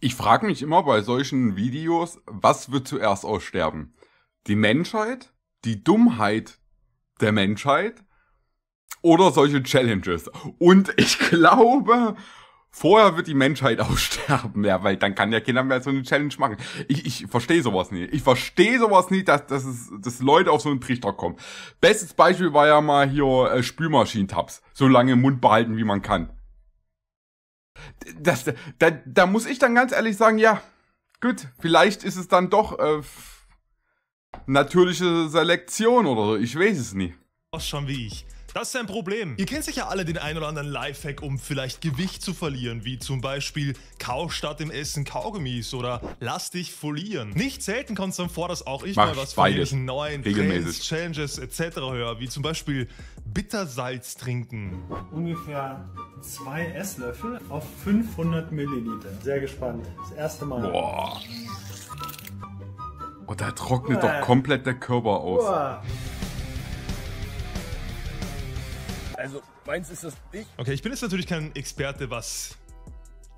Ich frage mich immer bei solchen Videos, was wird zuerst aussterben? Die Menschheit? Die Dummheit der Menschheit? Oder solche Challenges? Und ich glaube, Vorher wird die Menschheit aussterben, ja, weil dann kann ja keiner mehr so eine Challenge machen. Ich, ich verstehe sowas nicht. Ich verstehe sowas nicht, dass, dass, es, dass Leute auf so einen Trichter kommen. Bestes Beispiel war ja mal hier äh, Spülmaschinentabs. So lange im Mund behalten, wie man kann. Das, da, da muss ich dann ganz ehrlich sagen, ja, gut, vielleicht ist es dann doch äh, natürliche Selektion oder so. Ich weiß es nie. Auch schon wie ich. Das ist ein Problem. Ihr kennt sicher alle den ein oder anderen Lifehack, um vielleicht Gewicht zu verlieren, wie zum Beispiel Kau statt dem Essen Kaugummis oder lass dich folieren. Nicht selten kommt es dann vor, dass auch ich Mach mal was von irgendwelchen neuen Trends, Challenges etc. höre, wie zum Beispiel Bittersalz trinken. Ungefähr zwei Esslöffel auf 500 Milliliter. Sehr gespannt. Das erste Mal. Boah. Oh, da trocknet äh. doch komplett der Körper aus. Boah. Also meins ist das nicht. Okay, ich bin jetzt natürlich kein Experte, was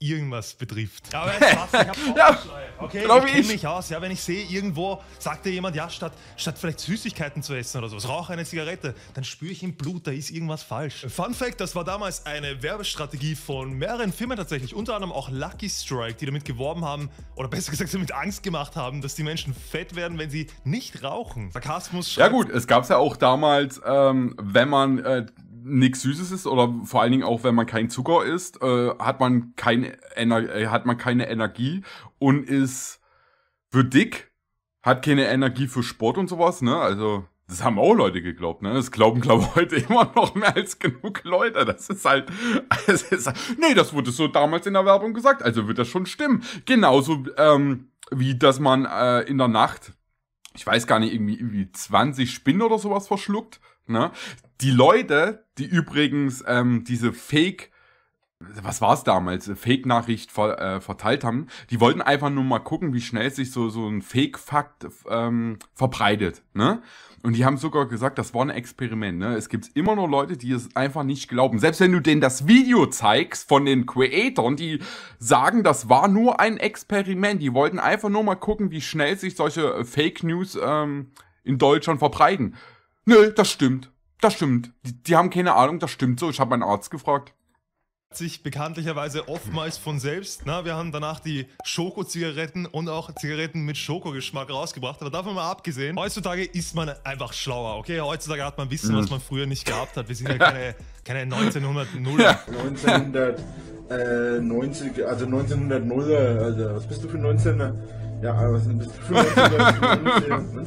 irgendwas betrifft. Aber jetzt passt, ich hab ja, okay, glaub ich kenne mich aus. Ja, wenn ich sehe, irgendwo sagt dir jemand, ja, statt, statt vielleicht Süßigkeiten zu essen oder sowas, rauche eine Zigarette, dann spüre ich im Blut, da ist irgendwas falsch. Fun Fact, das war damals eine Werbestrategie von mehreren Firmen tatsächlich, unter anderem auch Lucky Strike, die damit geworben haben, oder besser gesagt damit Angst gemacht haben, dass die Menschen fett werden, wenn sie nicht rauchen. Sarkasmus schreibt, Ja gut, es gab es ja auch damals, ähm, wenn man äh, nichts Süßes ist oder vor allen Dingen auch wenn man kein Zucker isst, äh, hat man keine Ener äh, hat man keine Energie und ist wird dick, hat keine Energie für Sport und sowas, ne? Also das haben auch Leute geglaubt, ne? Das glauben, glaube ich, heute immer noch mehr als genug Leute. Das ist halt, das ist halt, nee, das wurde so damals in der Werbung gesagt, also wird das schon stimmen. Genauso ähm, wie, dass man äh, in der Nacht, ich weiß gar nicht, irgendwie, irgendwie 20 Spinnen oder sowas verschluckt, ne? die Leute, die übrigens ähm, diese Fake, was war es damals, äh, Fake-Nachricht ver, äh, verteilt haben, die wollten einfach nur mal gucken, wie schnell sich so, so ein Fake-Fakt ähm, verbreitet. Ne? Und die haben sogar gesagt, das war ein Experiment. Ne? Es gibt immer nur Leute, die es einfach nicht glauben. Selbst wenn du denen das Video zeigst von den Creatoren, die sagen, das war nur ein Experiment. Die wollten einfach nur mal gucken, wie schnell sich solche äh, Fake News ähm, in Deutschland verbreiten. Nö, das stimmt. Das stimmt. Die, die haben keine Ahnung, das stimmt so. Ich habe meinen Arzt gefragt sich bekanntlicherweise oftmals von selbst. Na, wir haben danach die Schoko-Zigaretten und auch Zigaretten mit Schokogeschmack rausgebracht. Aber davon mal abgesehen, heutzutage ist man einfach schlauer, okay? Heutzutage hat man Wissen, mhm. was man früher nicht gehabt hat. Wir sind ja keine, keine 1900 er 1990, also 1900 er also was bist du für 19er? Ja, aber was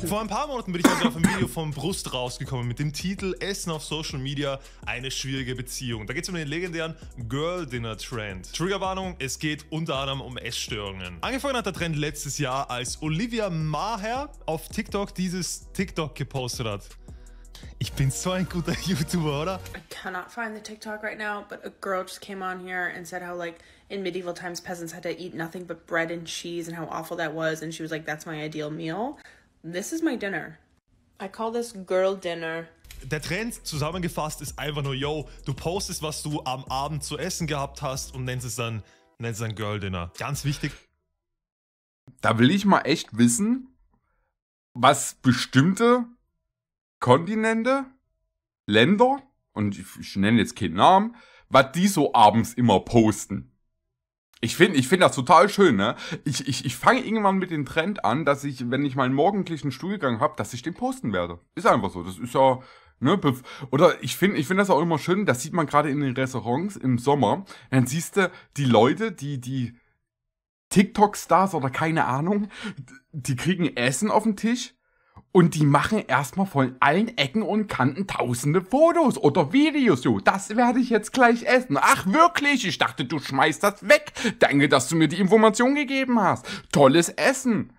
ist Vor ein paar Monaten bin ich also auf ein Video vom Brust rausgekommen mit dem Titel Essen auf Social Media, eine schwierige Beziehung. Da geht es um den legendären Girl Dinner Trend. Triggerwarnung, es geht unter anderem um Essstörungen. Angefangen hat der Trend letztes Jahr, als Olivia Maher auf TikTok dieses TikTok gepostet hat. Ich bin so ein guter YouTuber, oder? I cannot find the TikTok right now, but a girl just came on here and said how like in medieval times peasants had to eat nothing but bread and cheese and how awful that was and she was like that's my ideal meal. This is my dinner. I call this girl dinner. Der Trend zusammengefasst ist einfach nur, yo, du postest, was du am Abend zu essen gehabt hast und nennst es dann, nennst es dann Girl Dinner. Ganz wichtig. Da will ich mal echt wissen, was bestimmte Kontinente, Länder, und ich, ich nenne jetzt keinen Namen, was die so abends immer posten. Ich finde ich find das total schön, ne? Ich, ich, ich fange irgendwann mit dem Trend an, dass ich, wenn ich meinen morgendlichen Stuhlgang habe, dass ich den posten werde. Ist einfach so. Das ist ja. Ne, oder ich finde ich finde das auch immer schön, das sieht man gerade in den Restaurants im Sommer. Dann siehst du die Leute, die, die TikTok-Stars oder keine Ahnung, die kriegen Essen auf den Tisch und die machen erstmal von allen Ecken und Kanten tausende Fotos oder Videos, du. Das werde ich jetzt gleich essen. Ach, wirklich? Ich dachte, du schmeißt das weg. Danke, dass du mir die Information gegeben hast. Tolles Essen.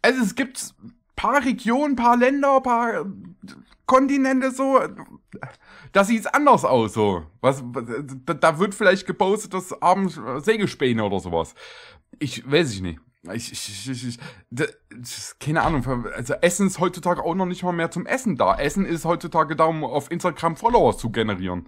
Also es gibt paar Regionen, paar Länder, paar äh, Kontinente so. Da sieht's anders aus, so. Was, äh, da, da wird vielleicht gepostet, dass abends äh, Sägespäne oder sowas. Ich weiß ich nicht. Ich, ich, ich, ich, ich, keine Ahnung, also Essen ist heutzutage auch noch nicht mal mehr zum Essen da. Essen ist heutzutage da, um auf Instagram Follower zu generieren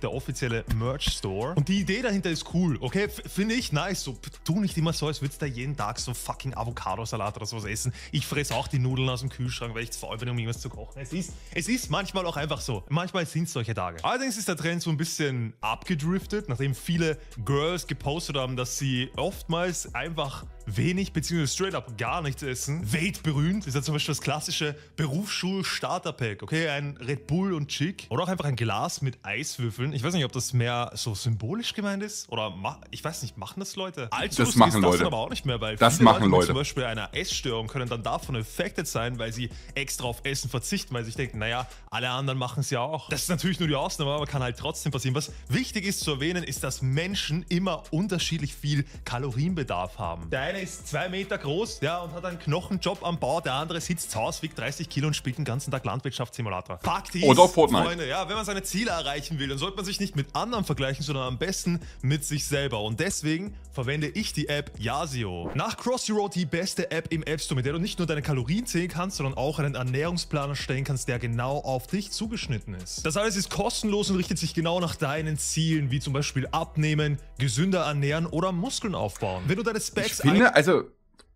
der offizielle Merch Store. Und die Idee dahinter ist cool, okay? Finde ich nice. So, tu nicht immer so, als würdest du da jeden Tag so fucking Avocadosalat oder sowas essen. Ich fresse auch die Nudeln aus dem Kühlschrank, weil ich es faul bin, um irgendwas zu kochen. Es ist, es ist manchmal auch einfach so. Manchmal sind es solche Tage. Allerdings ist der Trend so ein bisschen abgedriftet, nachdem viele Girls gepostet haben, dass sie oftmals einfach wenig bzw. straight up gar nichts essen. Weltberühmt ist ja zum Beispiel das klassische Berufsschul-Starter-Pack, okay? Ein Red Bull und Chick oder auch einfach ein Glas mit Eiswürfeln. Ich weiß nicht, ob das mehr so symbolisch gemeint ist oder ich weiß nicht, machen das Leute? Allzu das machen Leute. Das aber auch nicht mehr, weil das viele machen Leute, Leute. zum Beispiel einer Essstörung können dann davon affected sein, weil sie extra auf Essen verzichten, weil sie sich denken, naja, alle anderen machen es ja auch. Das ist natürlich nur die Ausnahme, aber kann halt trotzdem passieren. Was wichtig ist zu erwähnen, ist, dass Menschen immer unterschiedlich viel Kalorienbedarf haben. Der eine ist zwei Meter groß ja, und hat einen Knochenjob am Bau, der andere sitzt zu Hause, wiegt 30 Kilo und spielt den ganzen Tag Landwirtschaftssimulator. Fakt ist, Oder Fortnite. Freunde, ja, wenn man seine Ziele erreichen will, dann sollte man sich nicht mit anderen vergleichen, sondern am besten mit sich selber. Und deswegen verwende ich die App Yasio. Nach Crossy Road die beste App im App Store, mit der du nicht nur deine Kalorien zählen kannst, sondern auch einen Ernährungsplan erstellen kannst, der genau auf dich zugeschnitten ist. Das alles ist kostenlos und richtet sich genau nach deinen Zielen, wie zum Beispiel abnehmen, gesünder ernähren oder Muskeln aufbauen. Wenn du deine Specs ich finde, finde, also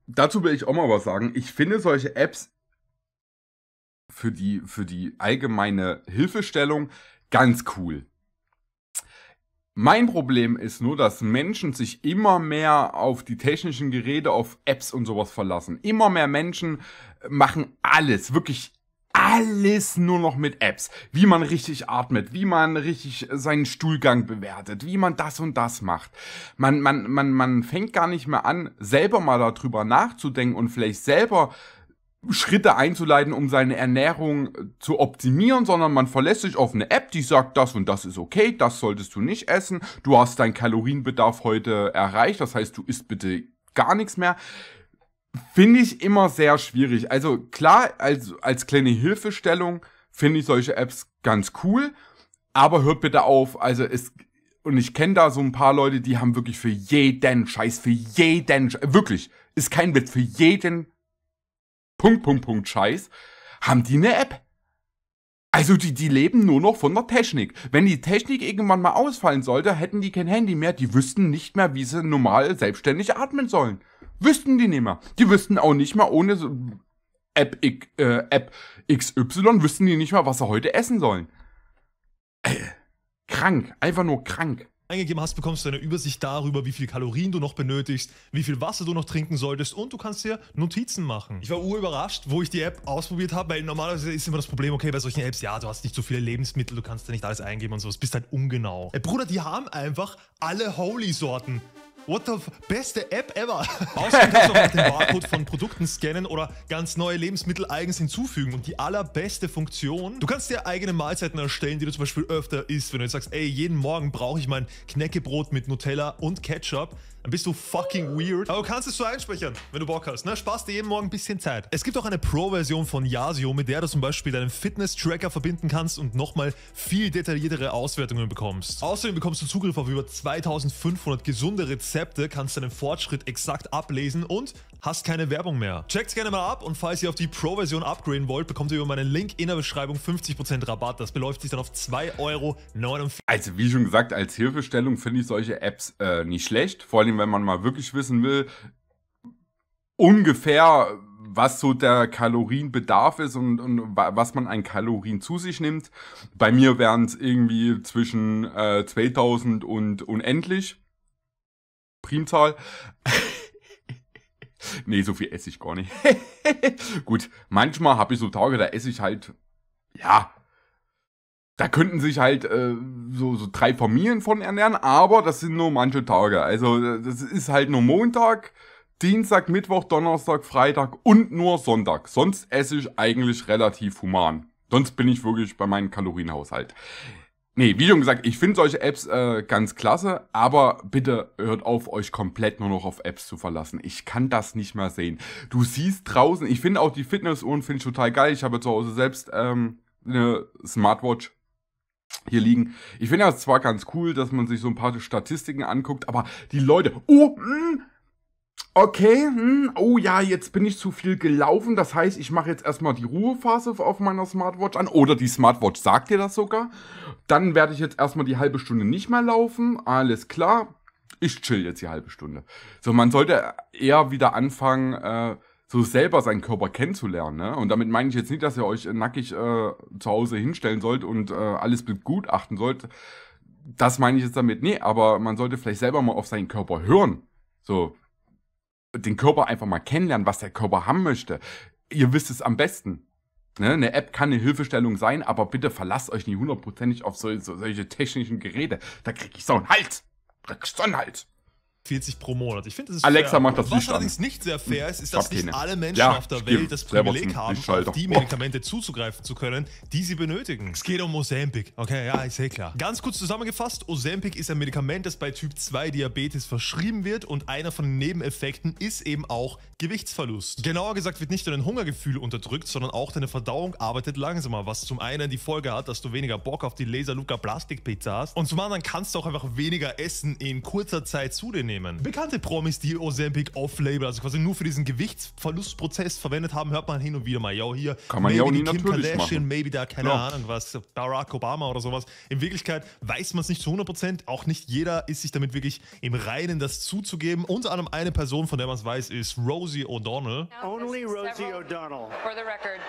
dazu will ich auch mal was sagen. Ich finde solche Apps für die, für die allgemeine Hilfestellung ganz cool. Mein Problem ist nur, dass Menschen sich immer mehr auf die technischen Geräte, auf Apps und sowas verlassen. Immer mehr Menschen machen alles, wirklich alles nur noch mit Apps. Wie man richtig atmet, wie man richtig seinen Stuhlgang bewertet, wie man das und das macht. Man, man, man, man fängt gar nicht mehr an, selber mal darüber nachzudenken und vielleicht selber Schritte einzuleiten, um seine Ernährung äh, zu optimieren, sondern man verlässt sich auf eine App, die sagt, das und das ist okay, das solltest du nicht essen, du hast deinen Kalorienbedarf heute erreicht, das heißt, du isst bitte gar nichts mehr. Finde ich immer sehr schwierig. Also klar, als, als kleine Hilfestellung finde ich solche Apps ganz cool, aber hört bitte auf. Also es, und ich kenne da so ein paar Leute, die haben wirklich für jeden Scheiß, für jeden, wirklich, ist kein Witz, für jeden Punkt, Punkt, Punkt Scheiß, haben die eine App. Also die, die leben nur noch von der Technik. Wenn die Technik irgendwann mal ausfallen sollte, hätten die kein Handy mehr. Die wüssten nicht mehr, wie sie normal selbstständig atmen sollen. Wüssten die nicht mehr. Die wüssten auch nicht mehr ohne so App, äh, App XY, wüssten die nicht mehr, was sie heute essen sollen. Äh, krank, einfach nur krank eingegeben hast, bekommst du eine Übersicht darüber, wie viel Kalorien du noch benötigst, wie viel Wasser du noch trinken solltest und du kannst dir Notizen machen. Ich war urüberrascht, wo ich die App ausprobiert habe, weil normalerweise ist immer das Problem, okay, bei solchen Apps, ja, du hast nicht so viele Lebensmittel, du kannst da nicht alles eingeben und sowas, bist halt ungenau. Ey, Bruder, die haben einfach alle Holy-Sorten. What the beste App ever. Außerdem kannst du auch den Barcode von Produkten scannen oder ganz neue Lebensmittel eigens hinzufügen. Und die allerbeste Funktion, du kannst dir eigene Mahlzeiten erstellen, die du zum Beispiel öfter isst. Wenn du jetzt sagst, ey, jeden Morgen brauche ich mein Knäckebrot mit Nutella und Ketchup, bist du fucking weird? Aber du kannst es so einspeichern, wenn du Bock hast. Ne? Spaß dir jeden Morgen ein bisschen Zeit. Es gibt auch eine Pro-Version von Yasio, mit der du zum Beispiel deinen Fitness-Tracker verbinden kannst und nochmal viel detailliertere Auswertungen bekommst. Außerdem bekommst du Zugriff auf über 2500 gesunde Rezepte, kannst deinen Fortschritt exakt ablesen und hast keine Werbung mehr. Checkt's gerne mal ab und falls ihr auf die Pro-Version upgraden wollt, bekommt ihr über meinen Link in der Beschreibung 50% Rabatt. Das beläuft sich dann auf 2,49 Euro. Also wie schon gesagt, als Hilfestellung finde ich solche Apps äh, nicht schlecht. Vor allem, wenn man mal wirklich wissen will, ungefähr was so der Kalorienbedarf ist und, und was man an Kalorien zu sich nimmt. Bei mir wären es irgendwie zwischen äh, 2000 und unendlich. Primzahl. nee, so viel esse ich gar nicht. Gut, manchmal habe ich so Tage, da esse ich halt, ja, da könnten sich halt äh, so, so drei Familien von ernähren, aber das sind nur manche Tage. Also das ist halt nur Montag, Dienstag, Mittwoch, Donnerstag, Freitag und nur Sonntag. Sonst esse ich eigentlich relativ human. Sonst bin ich wirklich bei meinem Kalorienhaushalt. Nee, wie schon gesagt, ich finde solche Apps äh, ganz klasse, aber bitte hört auf, euch komplett nur noch auf Apps zu verlassen. Ich kann das nicht mehr sehen. Du siehst draußen, ich finde auch die Fitnessuhren finde ich total geil. Ich habe zu Hause selbst ähm, eine Smartwatch hier liegen. Ich finde das zwar ganz cool, dass man sich so ein paar Statistiken anguckt, aber die Leute, oh, mh, mm, okay, hm, oh ja, jetzt bin ich zu viel gelaufen. Das heißt, ich mache jetzt erstmal die Ruhephase auf meiner Smartwatch an. Oder die Smartwatch sagt dir das sogar. Dann werde ich jetzt erstmal die halbe Stunde nicht mehr laufen. Alles klar. Ich chill jetzt die halbe Stunde. So, man sollte eher wieder anfangen, äh, so selber seinen Körper kennenzulernen. Ne? Und damit meine ich jetzt nicht, dass ihr euch nackig äh, zu Hause hinstellen sollt und äh, alles begutachten sollt. Das meine ich jetzt damit. Nee, aber man sollte vielleicht selber mal auf seinen Körper hören. So, den Körper einfach mal kennenlernen, was der Körper haben möchte. Ihr wisst es am besten. Ne? Eine App kann eine Hilfestellung sein, aber bitte verlasst euch nicht hundertprozentig auf so, so, solche technischen Geräte. Da krieg ich so einen Halt. Da krieg ich so einen Halt. 40 pro Monat. Ich finde, das ist Alexa fair. macht das Was allerdings an. nicht sehr fair ist, ist, dass nicht alle Menschen ja, auf der Welt das Privileg haben, auf die Medikamente zuzugreifen zu können, die sie benötigen. Es geht um Ozempic. Okay, ja, ich sehe klar. Ganz kurz zusammengefasst, Ozempic ist ein Medikament, das bei Typ 2 Diabetes verschrieben wird und einer von den Nebeneffekten ist eben auch Gewichtsverlust. Genauer gesagt wird nicht nur dein Hungergefühl unterdrückt, sondern auch deine Verdauung arbeitet langsamer, was zum einen die Folge hat, dass du weniger Bock auf die Laser Luca Plastikpizza hast und zum anderen kannst du auch einfach weniger Essen in kurzer Zeit zu dir nehmen nehmen. Bekannte Promis, die Ozempic off-label, also quasi nur für diesen Gewichtsverlustprozess verwendet haben, hört man hin und wieder mal, yo, hier, Kann man maybe ja Kim Kardashian, machen. maybe da, keine ja. Ahnung was, Barack Obama oder sowas. In Wirklichkeit weiß man es nicht zu 100%, auch nicht jeder ist sich damit wirklich im Reinen, das zuzugeben. Unter anderem eine Person, von der man es weiß, ist Rosie O'Donnell. Only Rosie O'Donnell. For the record.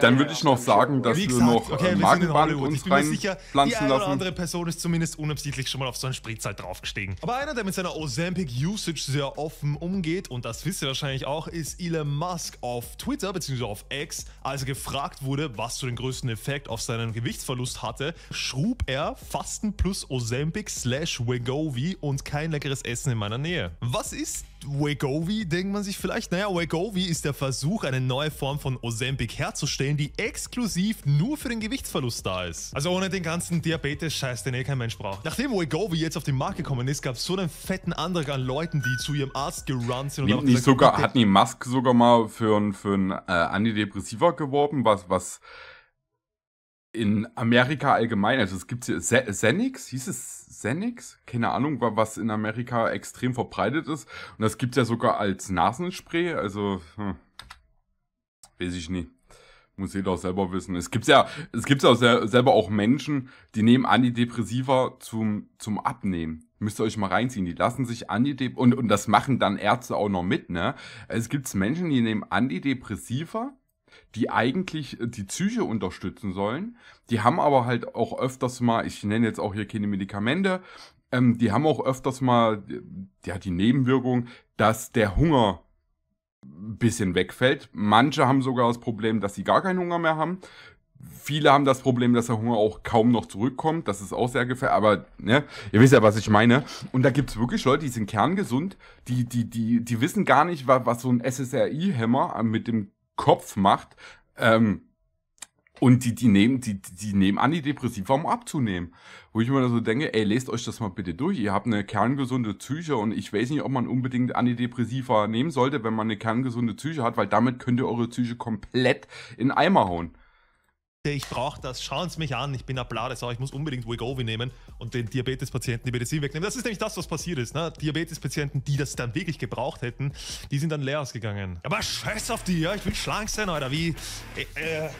Dann würde ich noch sagen, dass gesagt, wir noch okay, äh, Magenband uns reinpflanzen lassen. Die eine oder andere Person ist zumindest unabsichtlich schon mal auf so einen Spritz draufgestiegen. Aber einer, der mit seiner Ozempic-Usage sehr offen umgeht, und das wisst ihr wahrscheinlich auch, ist Elon Musk auf Twitter bzw. auf X. Als er gefragt wurde, was so den größten Effekt auf seinen Gewichtsverlust hatte, schrub er Fasten plus Ozempic slash Wegovy und kein leckeres Essen in meiner Nähe. Was ist Wegovy, denkt man sich vielleicht? Naja, Wegovy ist der Versuch, eine neue Form von Ozempic herzustellen, die exklusiv nur für den Gewichtsverlust da ist. Also ohne den ganzen Diabetes-Scheiß, den eh kein Mensch braucht. Nachdem Wegovy jetzt auf den Markt gekommen ist, gab es so einen fetten Antrag an Leuten, die zu ihrem Arzt gerannt sind. Und die sogar, hat die Musk sogar mal für, ein, für ein äh, Antidepressiva geworben, was, was in Amerika allgemein, also es gibt hier Xenix, hieß es Xenix? Keine Ahnung, was in Amerika extrem verbreitet ist. Und das gibt es ja sogar als Nasenspray, also... Hm weiß ich nicht. Muss jeder selber wissen. Es gibt ja, es gibt ja selber auch Menschen, die nehmen Antidepressiva zum, zum Abnehmen. Müsst ihr euch mal reinziehen. Die lassen sich Antidepressiva, und, und das machen dann Ärzte auch noch mit, ne? Es gibt Menschen, die nehmen Antidepressiva, die eigentlich die Psyche unterstützen sollen. Die haben aber halt auch öfters mal, ich nenne jetzt auch hier keine Medikamente, ähm, die haben auch öfters mal ja, die Nebenwirkung, dass der Hunger ein bisschen wegfällt. Manche haben sogar das Problem, dass sie gar keinen Hunger mehr haben. Viele haben das Problem, dass der Hunger auch kaum noch zurückkommt. Das ist auch sehr gefährlich. Aber ne, ihr wisst ja, was ich meine. Und da gibt's wirklich Leute, die sind kerngesund, die, die, die, die wissen gar nicht, was, was so ein SSRI-Hämmer mit dem Kopf macht. Ähm, und die, die nehmen, die, die nehmen Antidepressiva, um abzunehmen. Wo ich mir so denke, ey, lest euch das mal bitte durch. Ihr habt eine kerngesunde Psyche und ich weiß nicht, ob man unbedingt Antidepressiva nehmen sollte, wenn man eine kerngesunde Psyche hat, weil damit könnt ihr eure Psyche komplett in Eimer hauen ich brauche das, schauen Sie mich an, ich bin eine Bladesau, ich muss unbedingt Wegovi nehmen und den Diabetespatienten die Medizin wegnehmen. Das ist nämlich das, was passiert ist. Ne? Diabetespatienten, die das dann wirklich gebraucht hätten, die sind dann leer ausgegangen. Aber scheiß auf die, ja, ich will schlank sein, Alter, wie äh,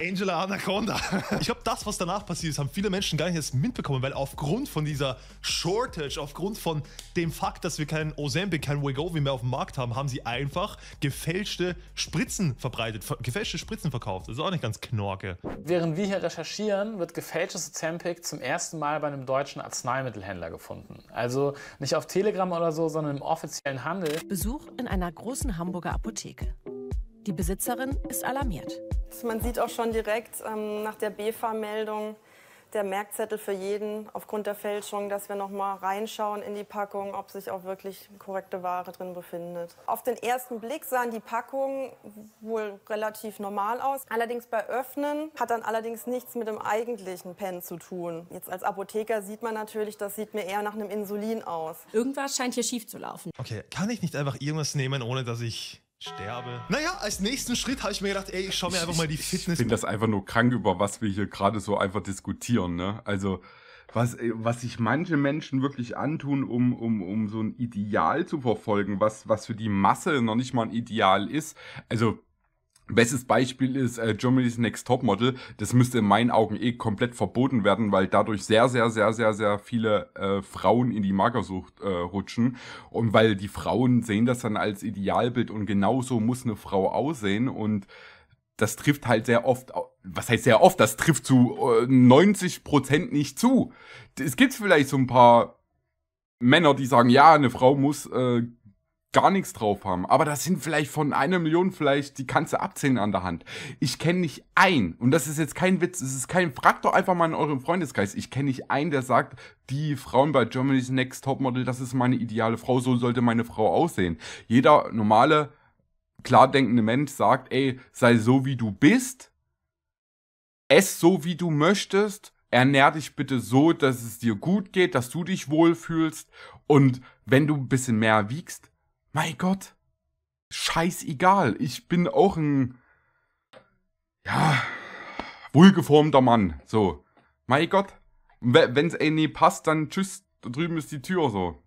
äh Angela Anaconda. ich glaube, das, was danach passiert ist, haben viele Menschen gar nicht erst mitbekommen, weil aufgrund von dieser Shortage, aufgrund von dem Fakt, dass wir keinen Ozempic, keinen Wegovi mehr auf dem Markt haben, haben sie einfach gefälschte Spritzen verbreitet, gefälschte Spritzen verkauft. Das ist auch nicht ganz knorke. Während während wir hier recherchieren, wird gefälschtes Ozempic zum ersten Mal bei einem deutschen Arzneimittelhändler gefunden. Also nicht auf Telegram oder so, sondern im offiziellen Handel. Besuch in einer großen Hamburger Apotheke. Die Besitzerin ist alarmiert. Man sieht auch schon direkt ähm, nach der BEFA-Meldung, der Merkzettel für jeden aufgrund der Fälschung, dass wir nochmal reinschauen in die Packung, ob sich auch wirklich korrekte Ware drin befindet. Auf den ersten Blick sahen die Packungen wohl relativ normal aus. Allerdings bei Öffnen hat dann allerdings nichts mit dem eigentlichen Pen zu tun. Jetzt als Apotheker sieht man natürlich, das sieht mir eher nach einem Insulin aus. Irgendwas scheint hier schief zu laufen. Okay, kann ich nicht einfach irgendwas nehmen, ohne dass ich sterbe. Naja, als nächsten Schritt habe ich mir gedacht, ey, ich schaue mir einfach mal die Fitness. Ich finde das einfach nur krank, über was wir hier gerade so einfach diskutieren, ne? Also, was, äh, was sich manche Menschen wirklich antun, um, um, um so ein Ideal zu verfolgen, was, was für die Masse noch nicht mal ein Ideal ist. Also, Bestes Beispiel ist äh, Germany's Next Topmodel. Das müsste in meinen Augen eh komplett verboten werden, weil dadurch sehr, sehr, sehr, sehr, sehr viele äh, Frauen in die Magersucht äh, rutschen. Und weil die Frauen sehen das dann als Idealbild und genauso muss eine Frau aussehen. Und das trifft halt sehr oft, was heißt sehr oft, das trifft zu äh, 90 nicht zu. Es gibt vielleicht so ein paar Männer, die sagen, ja, eine Frau muss... Äh, gar nichts drauf haben. Aber das sind vielleicht von einer Million vielleicht, die kannst du abzählen an der Hand. Ich kenne nicht ein, und das ist jetzt kein Witz, es ist kein, fragt doch einfach mal in eurem Freundeskreis. Ich kenne nicht einen, der sagt, die Frauen bei Germany's Next Topmodel, das ist meine ideale Frau, so sollte meine Frau aussehen. Jeder normale, klar denkende Mensch sagt, ey, sei so wie du bist, ess so wie du möchtest, ernähr dich bitte so, dass es dir gut geht, dass du dich wohlfühlst und wenn du ein bisschen mehr wiegst, mein Gott. Scheißegal. Ich bin auch ein. Ja. Wohlgeformter Mann. So. Mein Gott. Wenn's eh nie passt, dann tschüss. Da drüben ist die Tür so.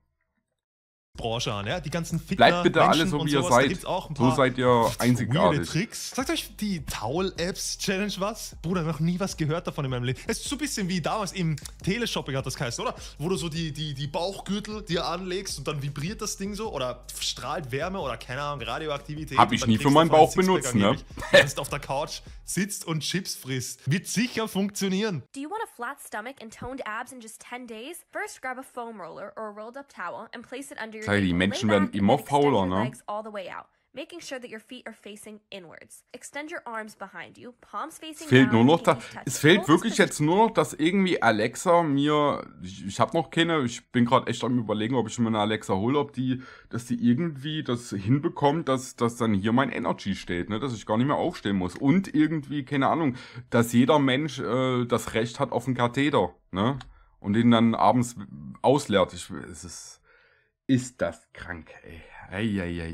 Branche an, ja? Die ganzen Fitner, Bleibt bitte Menschen alle so, wie ihr seid. so seid ihr einzigartig. Tricks. Sagt euch die Towel-Apps-Challenge was? Bruder, noch nie was gehört davon in meinem Leben. Es ist so ein bisschen wie damals im Teleshopping hat das geheißen, oder? Wo du so die, die, die Bauchgürtel dir anlegst und dann vibriert das Ding so oder strahlt Wärme oder keine Ahnung, Radioaktivität. Hab ich nie für meinen Bauch benutzt, ne? Wenn du auf der Couch sitzt und Chips frisst. Wird sicher funktionieren. Do you want a flat stomach and toned abs in just 10 days? First grab a foam roller or a rolled up towel and place it under your Sag ich, die Menschen werden immer fauler, ne? making sure that your feet are facing inwards. Extend your arms behind you, palms facing fehlt nur noch da, Es fehlt wirklich jetzt nur noch, dass irgendwie Alexa mir, ich, ich habe noch keine, ich bin gerade echt am überlegen, ob ich mir eine Alexa hole, ob die, dass die irgendwie das hinbekommt, dass, dass dann hier mein Energy steht, ne, dass ich gar nicht mehr aufstehen muss. Und irgendwie, keine Ahnung, dass jeder Mensch äh, das Recht hat auf einen Katheter, ne, und den dann abends ausleert. Ich, es ist ist das krank, ey. Ei, ei, ei, ei,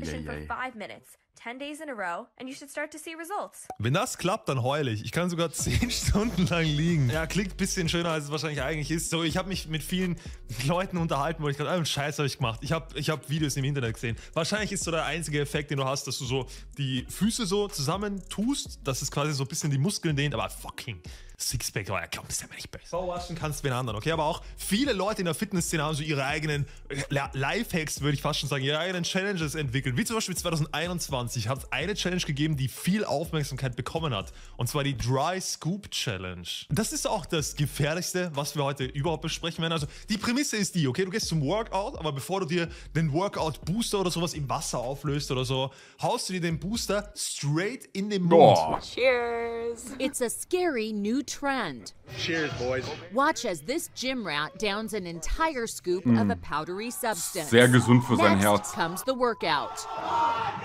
Wenn das klappt, dann heul ich. Ich kann sogar 10 Stunden lang liegen. Ja, klingt ein bisschen schöner, als es wahrscheinlich eigentlich ist. So, ich habe mich mit vielen Leuten unterhalten, wo ich gerade, oh, einen Scheiß habe ich gemacht. Ich habe ich hab Videos im Internet gesehen. Wahrscheinlich ist so der einzige Effekt, den du hast, dass du so die Füße so zusammen tust, dass es quasi so ein bisschen die Muskeln dehnt, aber fucking Sixpack, oh ja, komm, das ist aber nicht besser. Vorwaschen kannst du wen anderen, okay? Aber auch viele Leute in der Fitnessszene haben so ihre eigenen Lifehacks, würde ich fast schon sagen, ihre eigenen Challenges entwickelt. Wie zum Beispiel 2021 hat es eine Challenge gegeben, die viel Aufmerksamkeit bekommen hat. Und zwar die Dry Scoop Challenge. Das ist auch das Gefährlichste, was wir heute überhaupt besprechen werden. Also die Prämisse ist die, okay? Du gehst zum Workout, aber bevor du dir den Workout Booster oder sowas im Wasser auflöst oder so, haust du dir den Booster straight in den Mund. Boah. Cheers! It's a scary new trend. Cheers, boys. Watch as this gym rat downs an entire scoop mm. of hmm. a powdery substance. Sehr gesund für sein Next Herz. comes the workout.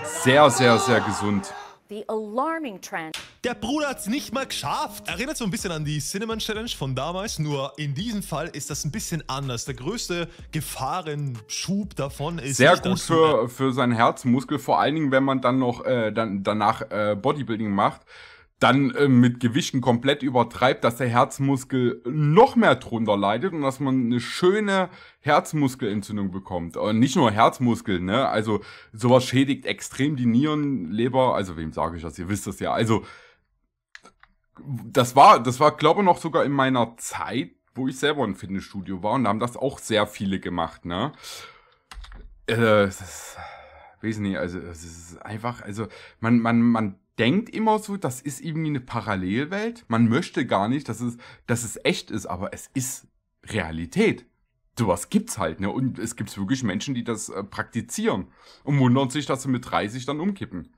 Sehr, sehr, sehr gesund. The alarming trend. Der Bruder hat's nicht mal geschafft. Erinnert so ein bisschen an die Cinnamon Challenge von damals, nur in diesem Fall ist das ein bisschen anders. Der größte Gefahrenschub davon ist... Sehr gut für, für seinen Herzmuskel, vor allen Dingen, wenn man dann noch äh, dann, danach äh, Bodybuilding macht dann äh, mit Gewichten komplett übertreibt, dass der Herzmuskel noch mehr drunter leidet und dass man eine schöne Herzmuskelentzündung bekommt. Und äh, nicht nur Herzmuskel, ne? Also sowas schädigt extrem die Nieren, Leber, also wem sage ich das? Ihr wisst das ja. Also das war, das war, glaube ich, noch sogar in meiner Zeit, wo ich selber im Fitnessstudio war und da haben das auch sehr viele gemacht, ne? Äh, das ist, weiß nicht, also es ist einfach, also man, man, man denkt immer so, das ist irgendwie eine Parallelwelt. Man möchte gar nicht, dass es, dass es echt ist, aber es ist Realität. Sowas gibt's halt, ne? Und es gibt wirklich Menschen, die das äh, praktizieren und wundern sich, dass sie mit 30 dann umkippen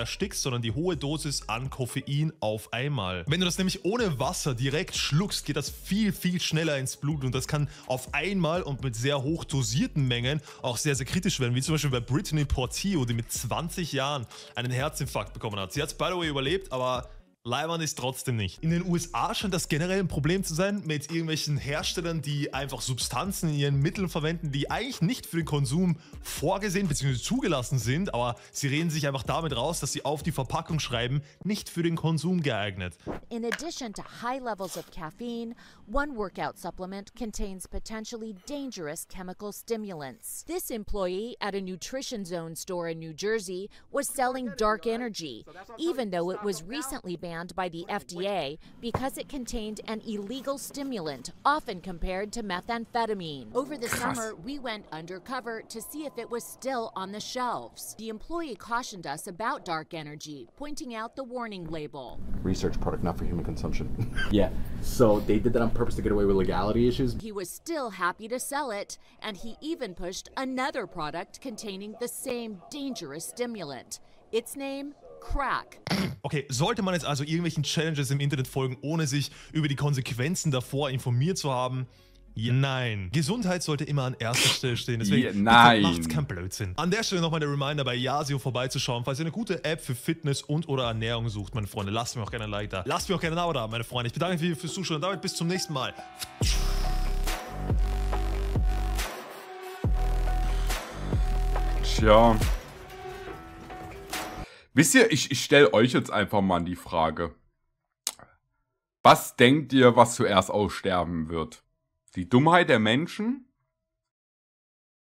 erstickst, sondern die hohe Dosis an Koffein auf einmal. Wenn du das nämlich ohne Wasser direkt schluckst, geht das viel, viel schneller ins Blut und das kann auf einmal und mit sehr hoch dosierten Mengen auch sehr, sehr kritisch werden, wie zum Beispiel bei Brittany Portillo, die mit 20 Jahren einen Herzinfarkt bekommen hat. Sie hat es by the way überlebt, aber Leibern ist trotzdem nicht. In den USA scheint das generell ein Problem zu sein mit irgendwelchen Herstellern, die einfach Substanzen in ihren Mitteln verwenden, die eigentlich nicht für den Konsum vorgesehen bzw. zugelassen sind, aber sie reden sich einfach damit raus, dass sie auf die Verpackung schreiben, nicht für den Konsum geeignet. In addition to high levels of caffeine, one workout supplement contains potentially dangerous chemical stimulants. This employee at a nutrition zone store in New Jersey was selling dark energy, even though it was recently banned banned by the FDA because it contained an illegal stimulant, often compared to methamphetamine. Over the summer, we went undercover to see if it was still on the shelves. The employee cautioned us about dark energy, pointing out the warning label. Research product not for human consumption. yeah, so they did that on purpose to get away with legality issues. He was still happy to sell it, and he even pushed another product containing the same dangerous stimulant. Its name, crack. Okay, sollte man jetzt also irgendwelchen Challenges im Internet folgen, ohne sich über die Konsequenzen davor informiert zu haben? Ja, nein. Gesundheit sollte immer an erster Stelle stehen. Deswegen ja, nein. macht's keinen Blödsinn. An der Stelle nochmal der Reminder, bei Yasio vorbeizuschauen, falls ihr eine gute App für Fitness und oder Ernährung sucht, meine Freunde. Lasst mir auch gerne ein Like da. Lasst mir auch gerne ein Abo da, meine Freunde. Ich bedanke mich fürs Zuschauen und damit bis zum nächsten Mal. Ciao. Wisst ihr, ich, ich stelle euch jetzt einfach mal die Frage. Was denkt ihr, was zuerst aussterben wird? Die Dummheit der Menschen?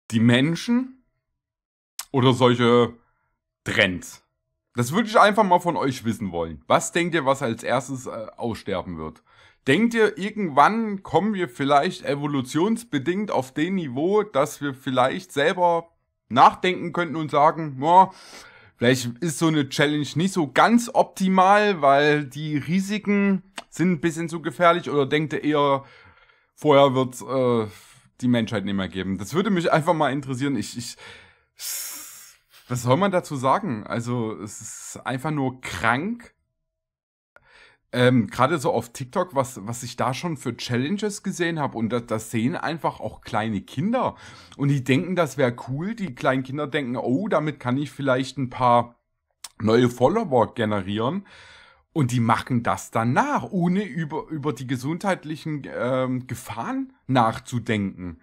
Die Menschen? Oder solche Trends? Das würde ich einfach mal von euch wissen wollen. Was denkt ihr, was als erstes äh, aussterben wird? Denkt ihr, irgendwann kommen wir vielleicht evolutionsbedingt auf den Niveau, dass wir vielleicht selber nachdenken könnten und sagen, boah, Vielleicht ist so eine Challenge nicht so ganz optimal, weil die Risiken sind ein bisschen zu gefährlich oder denkt ihr eher, vorher wird äh, die Menschheit nicht mehr geben? Das würde mich einfach mal interessieren. Ich, ich, was soll man dazu sagen? Also es ist einfach nur krank, ähm, Gerade so auf TikTok, was, was ich da schon für Challenges gesehen habe und das, das sehen einfach auch kleine Kinder und die denken, das wäre cool. Die kleinen Kinder denken, oh, damit kann ich vielleicht ein paar neue Follower generieren. Und die machen das danach, ohne über, über die gesundheitlichen ähm, Gefahren nachzudenken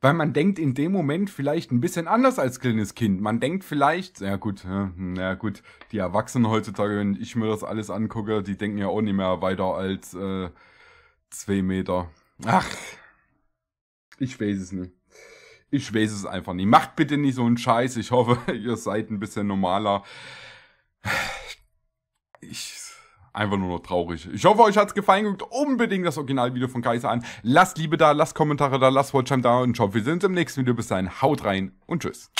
weil man denkt in dem Moment vielleicht ein bisschen anders als kleines Kind. Man denkt vielleicht, ja gut, hm, ja gut, die Erwachsenen heutzutage, wenn ich mir das alles angucke, die denken ja auch nicht mehr weiter als äh, zwei Meter. Ach, ich weiß es nicht. Ich weiß es einfach nicht. Macht bitte nicht so einen Scheiß. Ich hoffe, ihr seid ein bisschen normaler. Ich einfach nur noch traurig. Ich hoffe, euch hat's gefallen. Guckt unbedingt das Originalvideo von Kaiser an. Lasst Liebe da, lasst Kommentare da, lasst Watchtime da und ich hoffe, wir sehen uns im nächsten Video. Bis dahin, haut rein und tschüss.